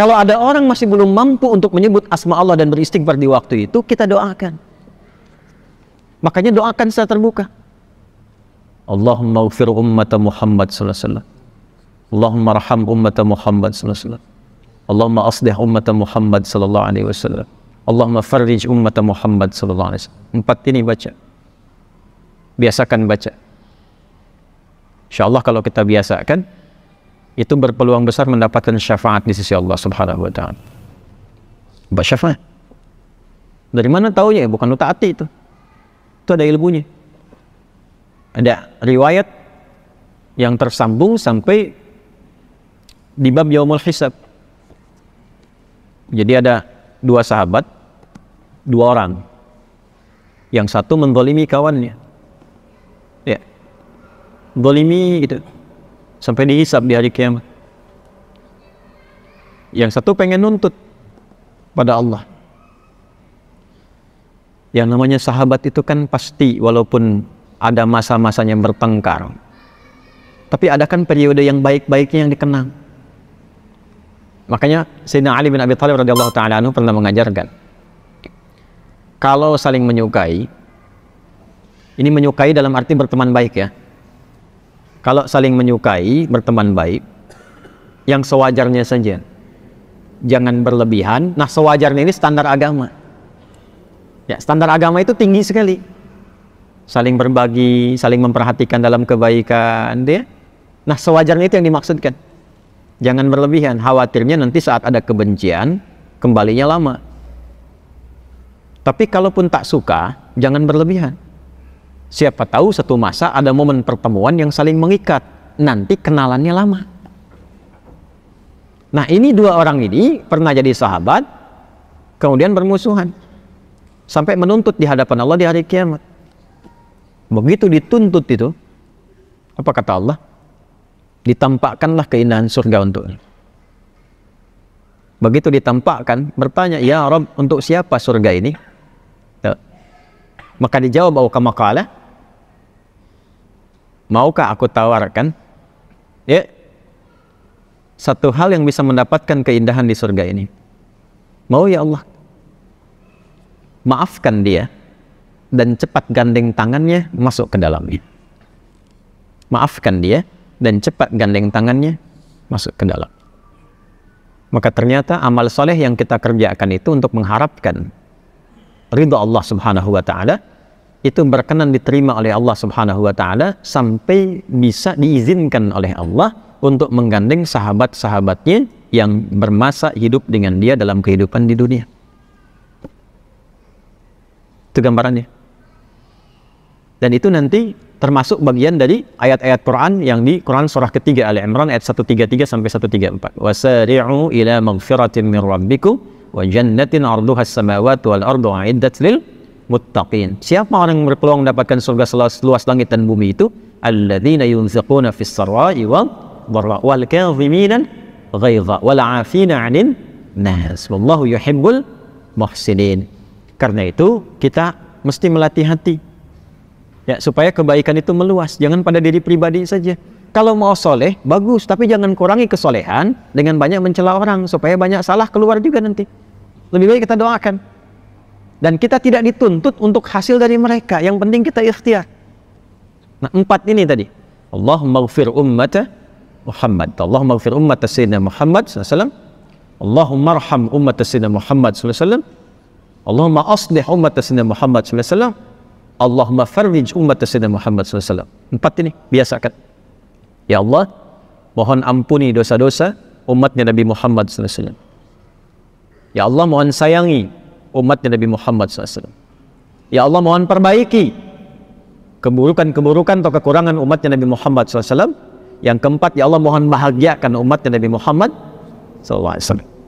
Kalau ada orang masih belum mampu untuk menyebut asma Allah dan beristighfar di waktu itu, kita doakan. Makanya doakan secara terbuka. Allahumma ufir ummata Muhammad sallallahu alaihi wasallam. Allahumma raham ummata Muhammad sallallahu alaihi wasallam. Allahumma aslih ummata Muhammad sallallahu alaihi wasallam. Allahumma farrij ummata Muhammad sallallahu alaihi wasallam. Empat ini baca. Biasakan baca. Insyaallah kalau kita biasakan, itu berpeluang besar mendapatkan syafaat di sisi Allah Subhanahu wa taala. Ba syafaat. Dari mana taunya? Bukan lu taati itu. Itu ada ilmunya. Ada riwayat yang tersambung sampai di bab yaumul hisab. Jadi ada dua sahabat, dua orang. Yang satu mendolimi kawannya. Ya. Dolimi gitu sampai dihisap di hari kiamat. Yang satu pengen nuntut pada Allah. Yang namanya sahabat itu kan pasti walaupun ada masa-masanya bertengkar. Tapi ada kan periode yang baik-baiknya yang dikenang. Makanya Sayyidina Ali bin Abi Thalib radhiyallahu taala anhu pernah mengajarkan kalau saling menyukai ini menyukai dalam arti berteman baik ya kalau saling menyukai, berteman baik, yang sewajarnya saja. Jangan berlebihan. Nah, sewajarnya ini standar agama. Ya, standar agama itu tinggi sekali. Saling berbagi, saling memperhatikan dalam kebaikan, dia. Nah, sewajarnya itu yang dimaksudkan. Jangan berlebihan, khawatirnya nanti saat ada kebencian, kembalinya lama. Tapi kalaupun tak suka, jangan berlebihan Siapa tahu satu masa ada momen pertemuan yang saling mengikat. Nanti kenalannya lama. Nah ini dua orang ini pernah jadi sahabat, kemudian bermusuhan. Sampai menuntut di hadapan Allah di hari kiamat. Begitu dituntut itu, apa kata Allah? Ditampakkanlah keindahan surga untuk Begitu ditampakkan, bertanya, Ya Rob, untuk siapa surga ini? Maka dijawab Allah Makalah, Maukah aku tawarkan? Ya, satu hal yang bisa mendapatkan keindahan di surga ini. Mau ya Allah, maafkan dia dan cepat gandeng tangannya masuk ke dalamnya. Maafkan dia dan cepat gandeng tangannya masuk ke dalam. Maka ternyata amal soleh yang kita kerjakan itu untuk mengharapkan ridho Allah Subhanahu wa Ta'ala itu berkenan diterima oleh Allah Subhanahu wa taala sampai bisa diizinkan oleh Allah untuk menggandeng sahabat-sahabatnya yang bermasa hidup dengan dia dalam kehidupan di dunia. Itu gambarannya. Dan itu nanti termasuk bagian dari ayat-ayat Quran yang di Quran surah ketiga Al Imran ayat 133 sampai 134. Wasari'u ila magfiratin min rabbikum wa jannatin 'arduha as-samawati wal ardu 'iddat lil muttaqin. Siapa orang yang berpeluang mendapatkan surga seluas, luas langit dan bumi itu? Alladzina yunfiquna fis sarai wal dharra wal kadhimina ghaidha wal 'afina 'anil nas. Wallahu yuhibbul muhsinin. Karena itu kita mesti melatih hati. Ya, supaya kebaikan itu meluas, jangan pada diri pribadi saja. Kalau mau soleh, bagus, tapi jangan kurangi kesolehan dengan banyak mencela orang, supaya banyak salah keluar juga nanti. Lebih baik kita doakan. Dan kita tidak dituntut untuk hasil dari mereka. Yang penting kita ikhtiar. Nah empat ini tadi. Allahumma gfir ummata Muhammad. Allahumma gfir ummata Sayyidina Muhammad SAW. Allahumma arham ummata Sayyidina Muhammad SAW. Allahumma aslih ummata Sayyidina Muhammad SAW. Allahumma farrij Sayyidina Muhammad SAW. Empat ini biasakan. Ya Allah, mohon ampuni dosa-dosa umatnya Nabi Muhammad SAW. Ya Allah, mohon sayangi umatnya Nabi Muhammad SAW. Ya Allah mohon perbaiki keburukan-keburukan atau kekurangan umatnya Nabi Muhammad SAW. Yang keempat, ya Allah mohon bahagiakan umatnya Nabi Muhammad SAW.